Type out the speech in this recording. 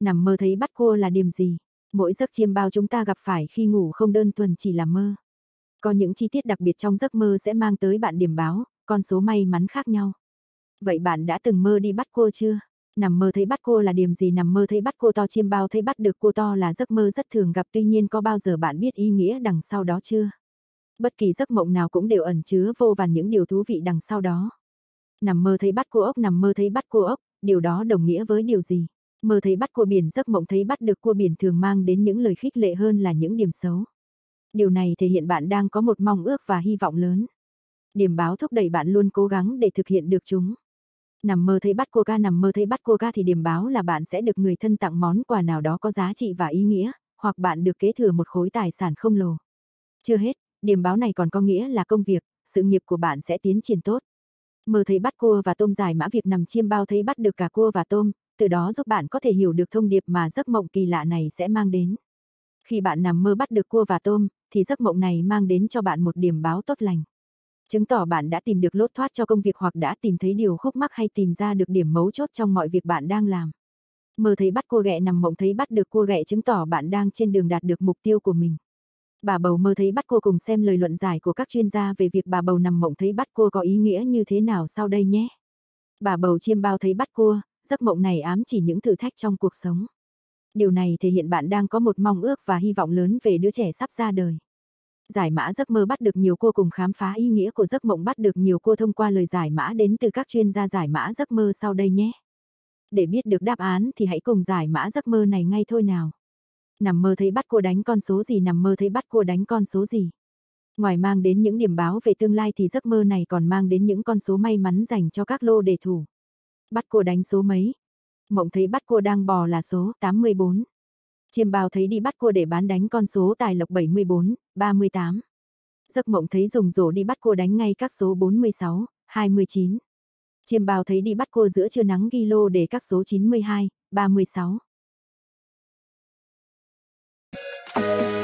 nằm mơ thấy bắt cô là điểm gì. Mỗi giấc chiêm bao chúng ta gặp phải khi ngủ không đơn thuần chỉ là mơ. Có những chi tiết đặc biệt trong giấc mơ sẽ mang tới bạn điểm báo, con số may mắn khác nhau. Vậy bạn đã từng mơ đi bắt cô chưa? Nằm mơ thấy bắt cô là điểm gì nằm mơ thấy bắt cô to chiêm bao thấy bắt được cô to là giấc mơ rất thường gặp tuy nhiên có bao giờ bạn biết ý nghĩa đằng sau đó chưa? Bất kỳ giấc mộng nào cũng đều ẩn chứa vô vàn những điều thú vị đằng sau đó. Nằm mơ thấy bắt cô ốc nằm mơ thấy bắt cô ốc, điều đó đồng nghĩa với điều gì? Mơ thấy bắt cua biển giấc mộng thấy bắt được cua biển thường mang đến những lời khích lệ hơn là những điểm xấu. Điều này thể hiện bạn đang có một mong ước và hy vọng lớn. Điểm báo thúc đẩy bạn luôn cố gắng để thực hiện được chúng. Nằm mơ thấy bắt cua ca nằm mơ thấy bắt cua ca thì điểm báo là bạn sẽ được người thân tặng món quà nào đó có giá trị và ý nghĩa, hoặc bạn được kế thừa một khối tài sản không lồ. Chưa hết, điểm báo này còn có nghĩa là công việc, sự nghiệp của bạn sẽ tiến triển tốt. Mơ thấy bắt cua và tôm dài mã việc nằm chiêm bao thấy bắt được cả cua và tôm, từ đó giúp bạn có thể hiểu được thông điệp mà giấc mộng kỳ lạ này sẽ mang đến. Khi bạn nằm mơ bắt được cua và tôm, thì giấc mộng này mang đến cho bạn một điểm báo tốt lành. Chứng tỏ bạn đã tìm được lốt thoát cho công việc hoặc đã tìm thấy điều khúc mắc hay tìm ra được điểm mấu chốt trong mọi việc bạn đang làm. Mơ thấy bắt cua ghẹ nằm mộng thấy bắt được cua ghẹ chứng tỏ bạn đang trên đường đạt được mục tiêu của mình. Bà bầu mơ thấy bắt cua cùng xem lời luận giải của các chuyên gia về việc bà bầu nằm mộng thấy bắt cua có ý nghĩa như thế nào sau đây nhé. Bà bầu chiêm bao thấy bắt cua, giấc mộng này ám chỉ những thử thách trong cuộc sống. Điều này thể hiện bạn đang có một mong ước và hy vọng lớn về đứa trẻ sắp ra đời. Giải mã giấc mơ bắt được nhiều cô cùng khám phá ý nghĩa của giấc mộng bắt được nhiều cô thông qua lời giải mã đến từ các chuyên gia giải mã giấc mơ sau đây nhé. Để biết được đáp án thì hãy cùng giải mã giấc mơ này ngay thôi nào. Nằm mơ thấy bắt cô đánh con số gì nằm mơ thấy bắt cô đánh con số gì ngoài mang đến những điểm báo về tương lai thì giấc mơ này còn mang đến những con số may mắn dành cho các lô đề thủ. Bắt cô đánh số mấy? Mộng thấy bắt cô đang bò là số 84. Chiêm bao thấy đi bắt cô để bán đánh con số tài lộc 74, 38. Giấc mộng thấy rùng rổ đi bắt cô đánh ngay các số 46, 29. Chiêm bao thấy đi bắt cô giữa trưa nắng ghi lô để các số 92, 36.